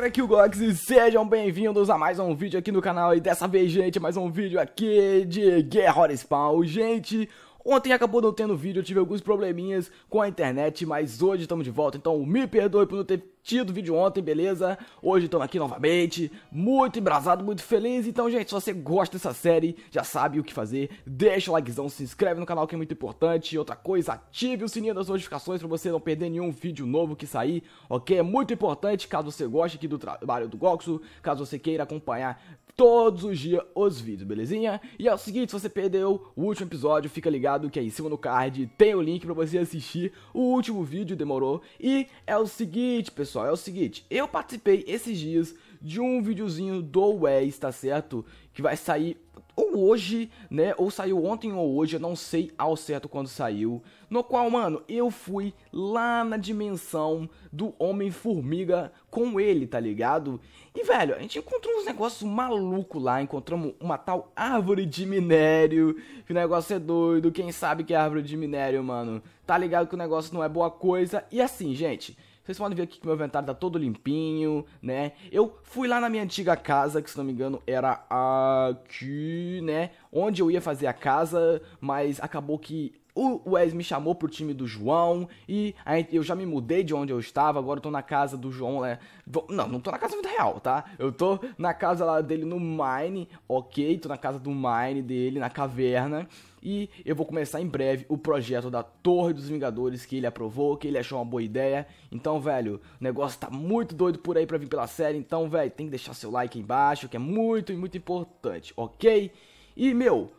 galera, aqui o Gox e sejam bem-vindos a mais um vídeo aqui no canal E dessa vez, gente, mais um vídeo aqui de Guerra Hora Spawn Gente, Ontem acabou não tendo vídeo, eu tive alguns probleminhas com a internet, mas hoje estamos de volta, então me perdoe por não ter tido vídeo ontem, beleza? Hoje estamos aqui novamente, muito embrasado, muito feliz. Então, gente, se você gosta dessa série, já sabe o que fazer. Deixa o likezão, se inscreve no canal que é muito importante. Outra coisa, ative o sininho das notificações para você não perder nenhum vídeo novo que sair, ok? É muito importante caso você goste aqui do trabalho do Goxo, caso você queira acompanhar todos os dias os vídeos, belezinha? E é o seguinte, se você perdeu o último episódio, fica ligado que aí em cima no card tem o link para você assistir o último vídeo, demorou? E é o seguinte, pessoal, é o seguinte, eu participei esses dias de um videozinho do Wes, tá certo? que vai sair ou hoje, né? Ou saiu ontem ou hoje, eu não sei ao certo quando saiu. No qual, mano, eu fui lá na dimensão do Homem-Formiga com ele, tá ligado? E, velho, a gente encontrou uns negócios maluco lá. Encontramos uma tal árvore de minério. Que o negócio é doido. Quem sabe que é árvore de minério, mano? Tá ligado que o negócio não é boa coisa. E assim, gente. Vocês podem ver aqui que meu inventário tá todo limpinho, né? Eu fui lá na minha antiga casa, que se não me engano era aqui, né? Onde eu ia fazer a casa, mas acabou que o Wes me chamou pro time do João e eu já me mudei de onde eu estava, agora eu tô na casa do João, né? Não, não tô na casa da vida real, tá? Eu tô na casa lá dele no Mine, ok? Tô na casa do Mine dele, na caverna. E eu vou começar em breve o projeto da Torre dos Vingadores que ele aprovou, que ele achou uma boa ideia. Então, velho, o negócio tá muito doido por aí pra vir pela série. Então, velho, tem que deixar seu like aí embaixo, que é muito, muito importante, ok? E, meu,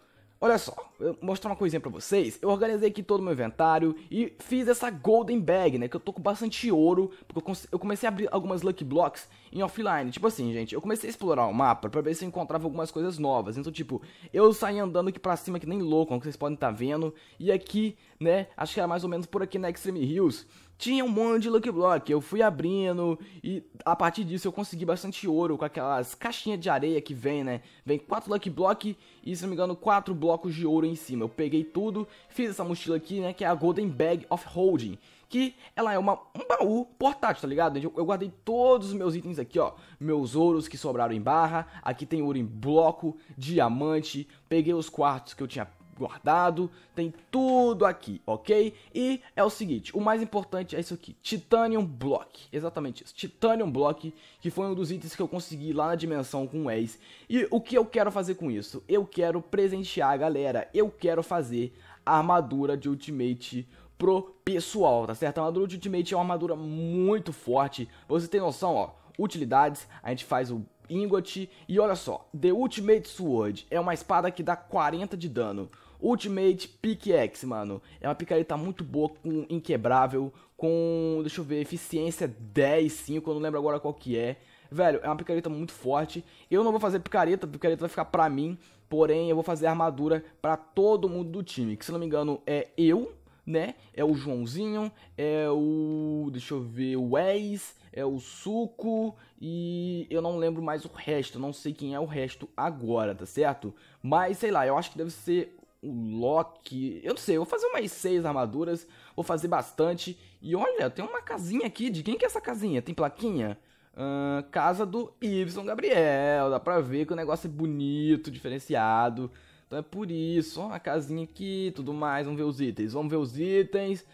Olha só, eu vou mostrar uma coisinha pra vocês. Eu organizei aqui todo o meu inventário e fiz essa Golden Bag, né? Que eu tô com bastante ouro, porque eu, comecei a abrir algumas Lucky Blocks em offline. Tipo assim, gente, eu comecei a explorar o mapa pra ver se eu encontrava algumas coisas novas. Então, tipo, eu saí andando aqui pra cima que nem louco, como vocês podem estar tá vendo. E aqui, né, acho que era mais ou menos por aqui na Extreme Hills, tinha um monte de Lucky Block. Eu fui abrindo e a partir disso eu consegui bastante ouro com aquelas caixinhas de areia que vem, né? Vem quatro Lucky Block e, se não me engano, quatro blocos de ouro em cima. Eu peguei tudo, fiz essa mochila aqui, né? Que é a Golden Bag of Holding. Que ela é uma, um baú portátil, tá ligado? Eu, eu guardei todos os meus itens aqui, ó. Meus ouros que sobraram em barra. Aqui tem ouro em bloco, diamante. Peguei os quartos que eu tinha guardado, tem tudo aqui, ok? E é o seguinte, o mais importante é isso aqui, Titanium Block, exatamente isso, Titanium Block, que foi um dos itens que eu consegui lá na dimensão com o Ace. E o que eu quero fazer com isso? Eu quero presentear a galera, eu quero fazer a armadura de Ultimate pro pessoal, tá certo? A armadura de Ultimate é uma armadura muito forte, você tem noção, ó, utilidades, a gente faz o ingot. E olha só, The Ultimate Sword é uma espada que dá 40 de dano. Ultimate Pickaxe mano. É uma picareta muito boa, com inquebrável, com, deixa eu ver, eficiência 10, 5, eu não lembro agora qual que é. Velho, é uma picareta muito forte. Eu não vou fazer picareta, picareta vai ficar pra mim. Porém, eu vou fazer armadura para todo mundo do time. Que se não me engano é eu, né? É o Joãozinho, é o. Deixa eu ver, o Wes, é o Suco e eu não lembro mais o resto, não sei quem é o resto agora, tá certo? Mas sei lá, eu acho que deve ser um Loki. Eu não sei, eu vou fazer umas seis armaduras, vou fazer bastante. E olha, tem uma casinha aqui. De quem que é essa casinha? Tem plaquinha? Uh, casa do Y Gabriel. Dá pra ver que o negócio é bonito, diferenciado. Então é por isso, ó, a casinha aqui, tudo mais. Vamos ver os itens. Vamos ver os itens.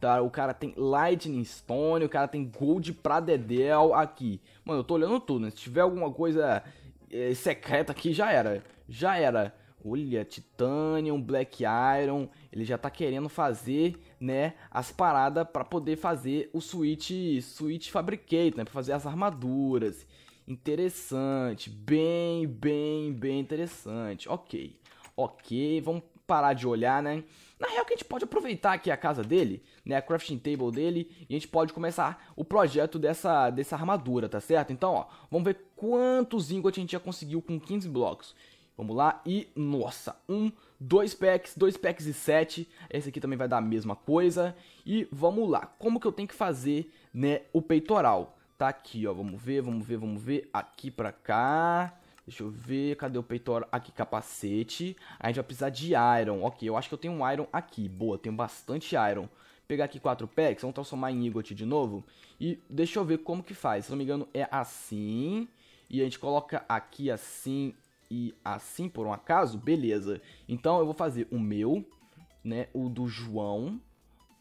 Tá, o cara tem Lightning Stone, o cara tem Gold pra Dedel aqui. Mano, eu tô olhando tudo, né? Se tiver alguma coisa é, secreta aqui, já era. Já era. Olha, Titanium, Black Iron, ele já tá querendo fazer, né, as paradas para poder fazer o Switch, Switch Fabricator, né, para fazer as armaduras. Interessante, bem, bem, bem interessante. OK. OK, vamos parar de olhar, né? Na real que a gente pode aproveitar aqui a casa dele, né, a crafting table dele, e a gente pode começar o projeto dessa dessa armadura, tá certo? Então, ó, vamos ver quantos ingots a gente já conseguiu com 15 blocos. Vamos lá, e nossa, um, dois packs, dois packs e sete, esse aqui também vai dar a mesma coisa, e vamos lá, como que eu tenho que fazer, né, o peitoral? Tá aqui, ó, vamos ver, vamos ver, vamos ver, aqui pra cá, deixa eu ver, cadê o peitoral? Aqui, capacete, a gente vai precisar de iron, ok, eu acho que eu tenho um iron aqui, boa, tenho bastante iron, pegar aqui quatro packs, vamos transformar em ingot de novo, e deixa eu ver como que faz, se não me engano é assim, e a gente coloca aqui assim, e assim por um acaso, beleza. Então eu vou fazer o meu, né? O do João,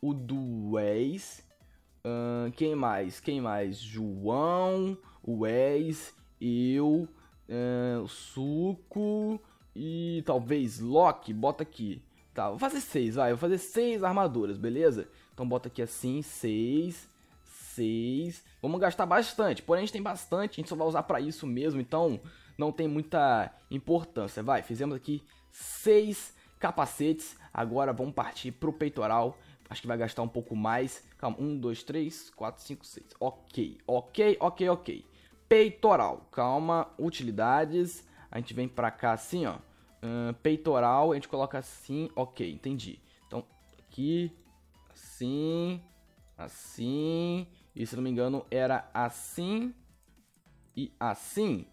o do Wes. Uh, quem mais? Quem mais? João, Wes, eu, uh, Suco e talvez Loki. Bota aqui. Tá, vou fazer seis, vai. Vou fazer seis armaduras, beleza? Então bota aqui assim, seis, seis. Vamos gastar bastante. Porém, a gente tem bastante, a gente só vai usar pra isso mesmo. Então, não tem muita importância. Vai, fizemos aqui seis capacetes. Agora vamos partir pro peitoral. Acho que vai gastar um pouco mais. Calma, um, dois, três, quatro, cinco, seis. Ok, ok, ok, ok. Peitoral, calma, utilidades. A gente vem pra cá assim, ó. Uh, peitoral, a gente coloca assim, ok, entendi. Então, aqui, assim, assim. E se não me engano, era assim e assim.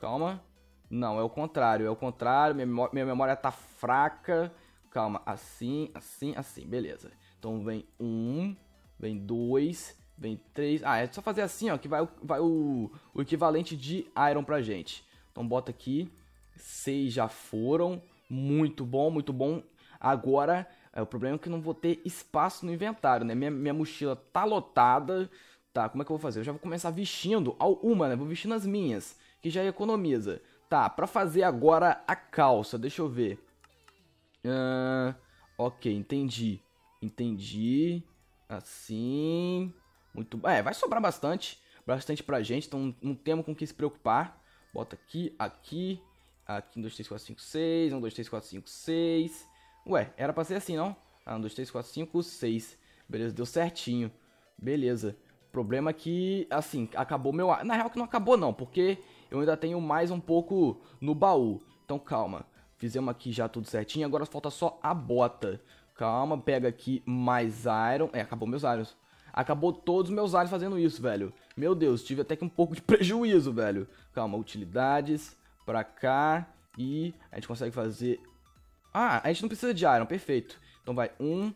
Calma. Não, é o contrário, é o contrário. Minha memória, minha memória tá fraca. Calma, assim, assim, assim, beleza. Então vem um, vem dois, vem três. Ah, é só fazer assim, ó, que vai, vai o, o equivalente de Iron pra gente. Então bota aqui, seis já foram. Muito bom, muito bom. Agora, é, o problema é que eu não vou ter espaço no inventário, né? Minha, minha mochila tá lotada. Tá, como é que eu vou fazer? Eu já vou começar vestindo uma né? Vou vestindo as minhas que já economiza. Tá, pra fazer agora a calça, deixa eu ver. Uh, ok, entendi. Entendi. Assim. Muito bom. É, vai sobrar bastante. Bastante pra gente, então não temos com o que se preocupar. Bota aqui, aqui. Aqui, 1, 2, 3, 4, 5, 6. 1, 2, 3, 4, 5, 6. Ué, era pra ser assim, não? Ah, 1, 2, 3, 4, 5, 6. Beleza, deu certinho. Beleza. O problema é que, assim, acabou meu... Na real que não acabou não, porque eu ainda tenho mais um pouco no baú. Então calma, fizemos aqui já tudo certinho, agora falta só a bota. Calma, pega aqui mais iron. É, acabou meus irons. Acabou todos os meus alhos fazendo isso, velho. Meu Deus, tive até que um pouco de prejuízo, velho. Calma, utilidades, pra cá, e a gente consegue fazer... Ah, a gente não precisa de iron, perfeito. Então vai, um,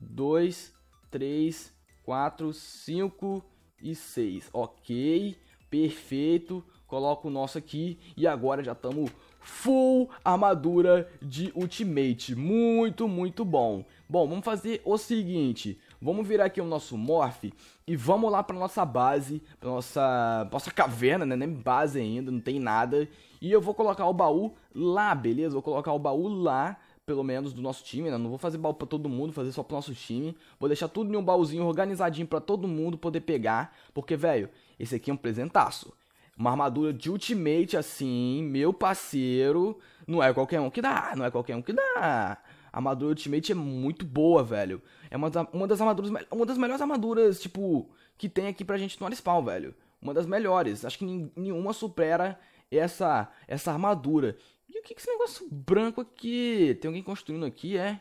dois, três, quatro, cinco e seis. Ok, perfeito. Coloca o nosso aqui e agora já estamos full armadura de ultimate. Muito, muito bom. Bom, vamos fazer o seguinte. Vamos virar aqui o nosso morph e vamos lá para nossa base, para nossa nossa caverna, né? Nem base ainda, não tem nada. E eu vou colocar o baú lá, beleza? Vou colocar o baú lá, pelo menos do nosso time, né? Não vou fazer baú para todo mundo, fazer só pro nosso time. Vou deixar tudo em um baúzinho organizadinho para todo mundo poder pegar, porque velho, esse aqui é um presentaço. Uma armadura de ultimate assim, meu parceiro, não é qualquer um que dá, não é qualquer um que dá. A armadura ultimate é muito boa, velho. É uma, uma das armaduras, uma das melhores armaduras, tipo, que tem aqui pra gente no Arispawn, velho. Uma das melhores. Acho que nenhuma supera essa essa armadura. E o que, que esse negócio branco aqui? Tem alguém construindo aqui, é?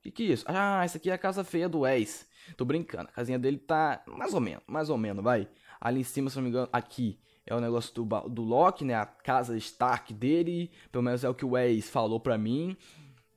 O que, que é isso? Ah, isso aqui é a casa feia do Wes. Tô brincando, a casinha dele tá mais ou menos, mais ou menos, vai. Ali em cima, se não me engano, aqui é o negócio do, do Loki, né? A casa Stark dele, pelo menos é o que o Wes falou pra mim.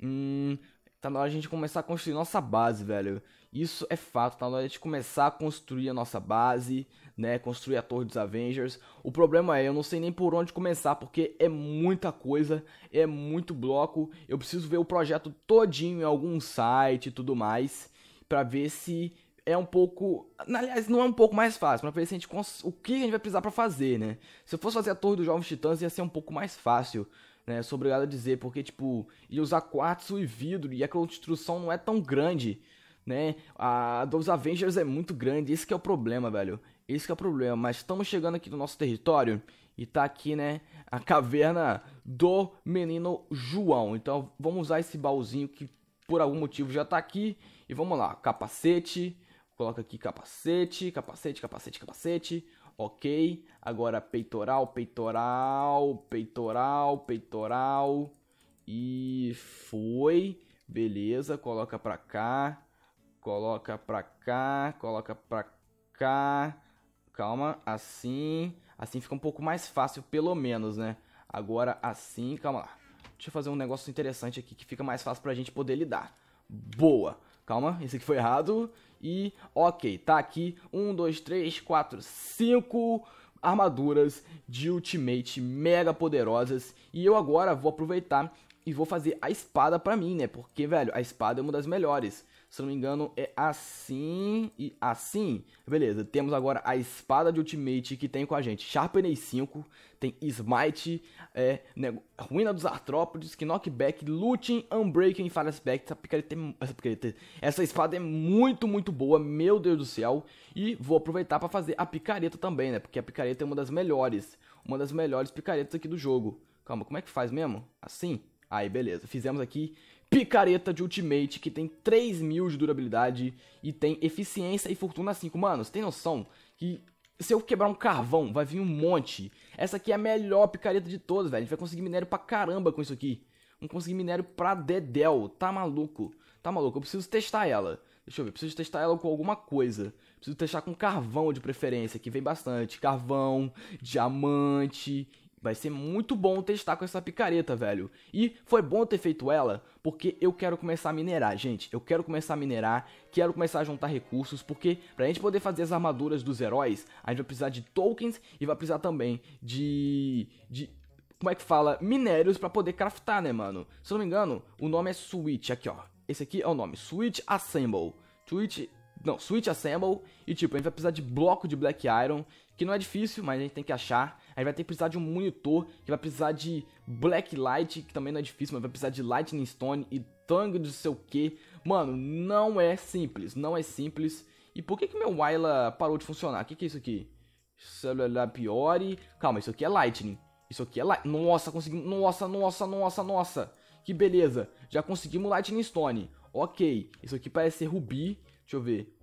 Hum, tá na hora de a gente começar a construir nossa base, velho. Isso é fato, tá na hora de a gente começar a construir a nossa base, né? Construir a torre dos Avengers. O problema é, eu não sei nem por onde começar, porque é muita coisa, é muito bloco. Eu preciso ver o projeto todinho em algum site e tudo mais, para ver se é um pouco. Aliás, não é um pouco mais fácil, pra ver se a gente cons... o que a gente vai precisar para fazer, né? Se eu fosse fazer a Torre dos Jovens Titãs, ia ser um pouco mais fácil, né? sou obrigado a dizer, porque, tipo, ia usar quartzo e vidro, e a construção não é tão grande, né? A dos Avengers é muito grande, esse é o problema, velho. Esse é o problema, mas estamos chegando aqui no nosso território e tá aqui, né, a caverna do menino João. Então vamos usar esse baúzinho que por algum motivo já tá aqui e vamos lá, capacete, Coloca aqui capacete, capacete, capacete, capacete. Ok. Agora peitoral, peitoral, peitoral, peitoral. E foi. Beleza. Coloca pra cá. Coloca pra cá. Coloca pra cá. Calma. Assim. Assim fica um pouco mais fácil, pelo menos, né? Agora assim. Calma lá. Deixa eu fazer um negócio interessante aqui que fica mais fácil pra gente poder lidar. Boa. Calma, esse aqui foi errado. E, ok, tá aqui. 1, 2, 3, 4, 5 armaduras de ultimate mega poderosas. E eu agora vou aproveitar e vou fazer a espada pra mim, né? Porque, velho, a espada é uma das melhores. Se não me engano, é assim e assim. Beleza, temos agora a espada de ultimate que tem com a gente. Sharpenei 5, tem Smite, é, né, Ruína dos Artrópodes, Knockback, Looting, Unbreaking e Falace Back. Essa, picareta, é essa, picareta, essa espada é muito, muito boa, meu Deus do céu. E vou aproveitar para fazer a picareta também, né? Porque a picareta é uma das melhores. Uma das melhores picaretas aqui do jogo. Calma, como é que faz mesmo? Assim? Aí, beleza. Fizemos aqui picareta de ultimate que tem 3 mil de durabilidade e tem eficiência e fortuna 5. Mano, você tem noção que se eu quebrar um carvão, vai vir um monte. Essa aqui é a melhor picareta de todas, velho. A gente vai conseguir minério pra caramba com isso aqui. Vamos conseguir minério pra dedéu. Tá maluco? Tá maluco? Eu preciso testar ela. Deixa eu ver, preciso testar ela com alguma coisa. Preciso testar com carvão de preferência, que vem bastante. Carvão, diamante Vai ser muito bom testar com essa picareta, velho. E foi bom ter feito ela, porque eu quero começar a minerar, gente. Eu quero começar a minerar, quero começar a juntar recursos, porque pra gente poder fazer as armaduras dos heróis, a gente vai precisar de tokens e vai precisar também de. de como é que fala? Minérios para poder craftar, né, mano? Se eu não me engano, o nome é Switch, aqui, ó. Esse aqui é o nome, Switch Assemble. Switch não, Switch Assemble. E tipo, a gente vai precisar de bloco de Black Iron, que não é difícil, mas a gente tem que achar. A gente vai ter que precisar de um monitor, que vai precisar de Black Light, que também não é difícil, mas vai precisar de Lightning Stone e Tango de sei o que. Mano, não é simples, não é simples. E por que que meu Wyla parou de funcionar? O que que é isso aqui? Celular Piore. Calma, isso aqui é Lightning. Isso aqui é Lightning. Nossa, conseguimos. Nossa, nossa, nossa, nossa. Que beleza. Já conseguimos Lightning Stone. Ok. Isso aqui parece ser Rubi. Deixa eu ver.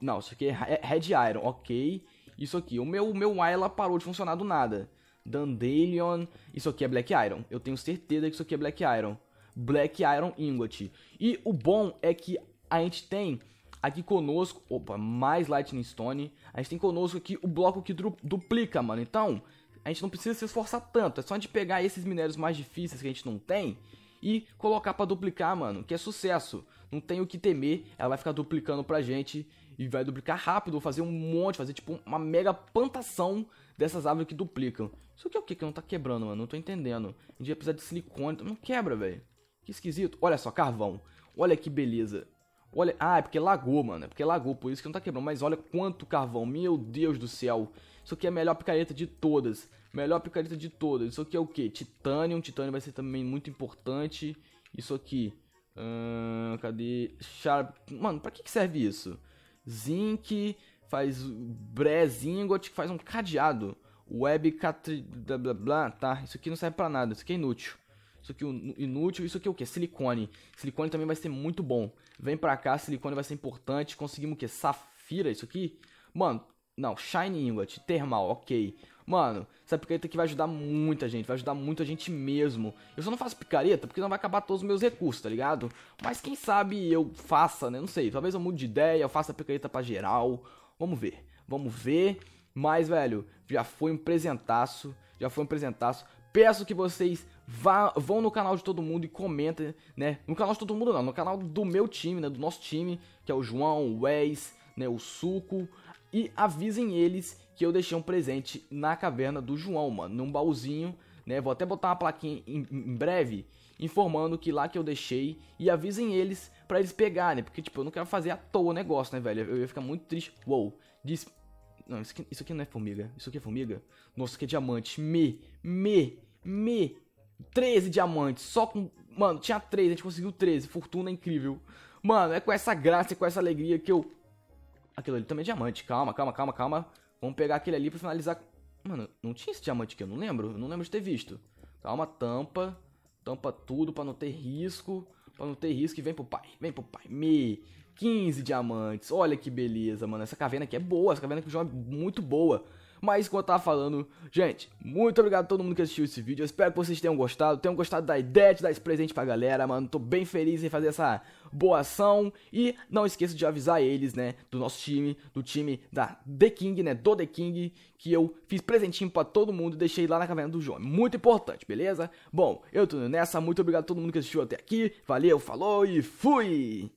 Não, isso aqui é Red Iron, ok. Isso aqui, o meu, meu Y ela parou de funcionar do nada. Dandelion, isso aqui é Black Iron. Eu tenho certeza que isso aqui é Black Iron. Black Iron Ingot. E o bom é que a gente tem aqui conosco, opa, mais Lightning Stone. A gente tem conosco aqui o bloco que duplica, mano. Então, a gente não precisa se esforçar tanto. É só a gente pegar esses minérios mais difíceis que a gente não tem e colocar para duplicar, mano, que é sucesso não tem o que temer, ela vai ficar duplicando pra gente e vai duplicar rápido, fazer um monte, fazer tipo uma mega plantação dessas árvores que duplicam. Isso aqui é o que que não tá quebrando, mano? Não tô entendendo. A gente vai precisar de silicone, não quebra, velho. Que esquisito. Olha só, carvão. Olha que beleza. Olha, ah, é porque lagou, mano. É porque lagou, por isso que não tá quebrando. Mas olha quanto carvão, meu Deus do céu. Isso aqui é a melhor picareta de todas. Melhor picareta de todas. Isso aqui é o que? Titânio. Titânio vai ser também muito importante. Isso aqui Hum, cadê? Sharp. Mano, pra que, que serve isso? Zinc faz brezingot que faz um cadeado. Web catri... blá blá blá, tá? Isso aqui não serve pra nada, isso aqui é inútil. Isso aqui é inútil, isso aqui é o que? Silicone. Silicone também vai ser muito bom. Vem pra cá, silicone vai ser importante. Conseguimos o que? Safira, isso aqui? Mano, não, Shine Ingot, Termal, ok. Mano, essa picareta aqui vai ajudar muita gente, vai ajudar muita gente mesmo. Eu só não faço picareta porque não vai acabar todos os meus recursos, tá ligado? Mas quem sabe eu faça, né? Não sei, talvez eu mude de ideia, eu faça a picareta pra geral. Vamos ver, vamos ver. Mas, velho, já foi um presentaço, já foi um presentaço. Peço que vocês vá, vão no canal de todo mundo e comentem, né? No canal de todo mundo não, no canal do meu time, né? Do nosso time, que é o João, o Wes, né? O Suco, e avisem eles que eu deixei um presente na caverna do João, mano, num baúzinho, né? Vou até botar uma plaquinha em, em breve informando que lá que eu deixei e avisem eles para eles pegarem, porque tipo, eu não quero fazer à toa o negócio, né, velho? Eu ia ficar muito triste. Uou, diz Não, isso aqui, isso aqui não é formiga. Isso aqui é formiga? Nossa, isso aqui é diamante. Me, me, me. 13 diamantes, só com. Mano, tinha 3, a gente conseguiu 13. Fortuna incrível. Mano, é com essa graça, e com essa alegria que eu Aquilo ali também é diamante. Calma, calma, calma, calma. Vamos pegar aquele ali pra finalizar. Mano, não tinha esse diamante aqui, eu não lembro. Eu não lembro de ter visto. Calma, tampa. Tampa tudo pra não ter risco. Pra não ter risco e vem pro pai. Vem pro pai. Me. 15 diamantes. Olha que beleza, mano. Essa caverna aqui é boa. Essa caverna aqui é muito boa. Mas como eu tava falando, gente, muito obrigado a todo mundo que assistiu esse vídeo. Eu espero que vocês tenham gostado, tenham gostado da ideia de dar esse presente pra galera, mano. Tô bem feliz em fazer essa boa ação. E não esqueça de avisar eles, né, do nosso time, do time da The King, né, do The King, que eu fiz presentinho pra todo mundo e deixei lá na caverna do João. É muito importante, beleza? Bom, eu tô nessa. Muito obrigado a todo mundo que assistiu até aqui. Valeu, falou e fui!